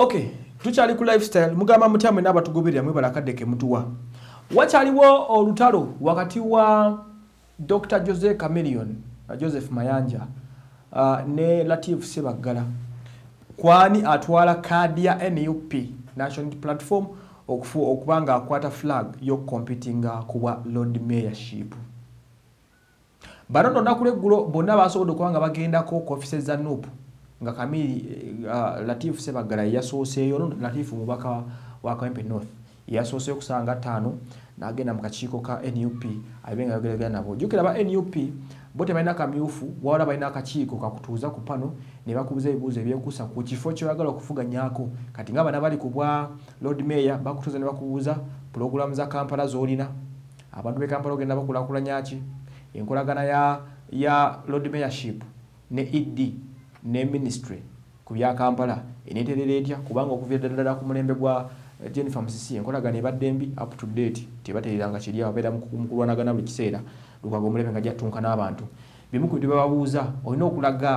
okay tukyali ku lifestyle mugamba mutya mwena abatugoberera mwebala akadde kemutuwa wakyaliwo olutalo wakati wa dr jose camelion uh, joseph mayanja uh, ne latif sebaggala kwani atwala kaadi ya nup national platform okuba nga akwata flag yokukompitinga ku bwa lord mayorship bano nonakuleggulo bonna basobodde okuba nga bagendako ku offices za nup nga kamiri Ah, latif sebagala yasooseeyo no latif mubaka wa kampe north yasooseeyo kusanga tano nagenda mukachiko ka nup abenga yogeregana nabo jukira ba nup bote baina kamyufu waola baina akachiko kakutuuza kupano ne bakubuza ibuzo ebyekusa ku kifo kyoyagala okufuga nyako kati nga abana bali ku bwa lord mayor bakutuuza ne bakubuza pulogulaamu za kampala zolina abantu be kampala ogenda bakulakula nyaki enkolagana ya, ya lord mayorship ne ed ne ministry ku bya Kampala eneeterera etya kubanga okuvira ddala ku mulembe gwa eh, Jennifer Musisi enkolagana ebadde mbi up to date tebateeranga kiri ababeera mu kulwanagana buli kiseera lukwaga omulembe nga jyatunka n'abantu bimu ku bintu byebabuuza olina okulaga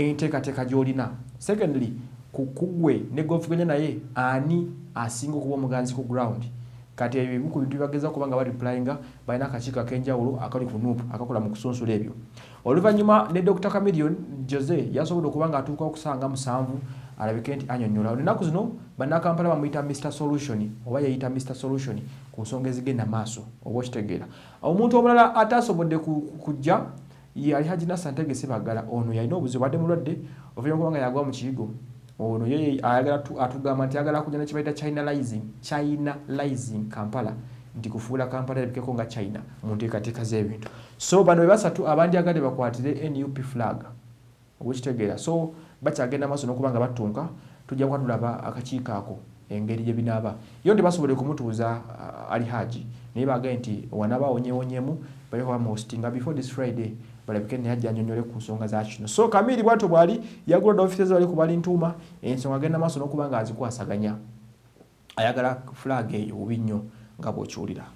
enteekateeka gy'olina secondly ku kugwe ne golf kenya naye ani asinga okuba omuganzi ku ground kati ebimu ku bintu bagezaako kuba nga balipulayinga balina akakiiko ak'enjawulo akali ku nuupu akakola mu kusunsula ebyo oluvannyuma ne dr camilion jose yasobodde okuba nga atuuka okusanga musanvu alabike nti anyonnyola olunaku zino bannakampala bamuyita mr solution oba yayita mr solution ku nsonga ezigenda maaso oba okitegeera omuntu omulala ataasobodde kujja yali hajinasa ntegesebagala ono yalina obuzibu badde mulwadde ovuyakuba nga yagwa mu kiyigo ono yeye ayagala atugamba nti ayagala kujja nekibaita china lizing china lizing kampala nti kufuula kampala ebikeko nga china mu nteekateeka z'ebintu so bano be basatu abandyagadde bakwatire nup flag obwekitegeera so bakyagenda maaso n'okuba nga battunka tujja kuba tulaba akakiiko ako engeri gye binaaba yo nti basobole kumutuuza alihaji uh, naye bagambye nti wanaba onyewonyemu balikuba mu hostinga before this friday balabike neyajja anyonyole ku nsonga zakino so kamiri bwato bwali yagula dofiisi ze bali kubali ntuuma ensonga agenda maaso n'okuba nga azikwasaganya ayagala fulaaga eyo bubi nnyo nga bw'okiwulira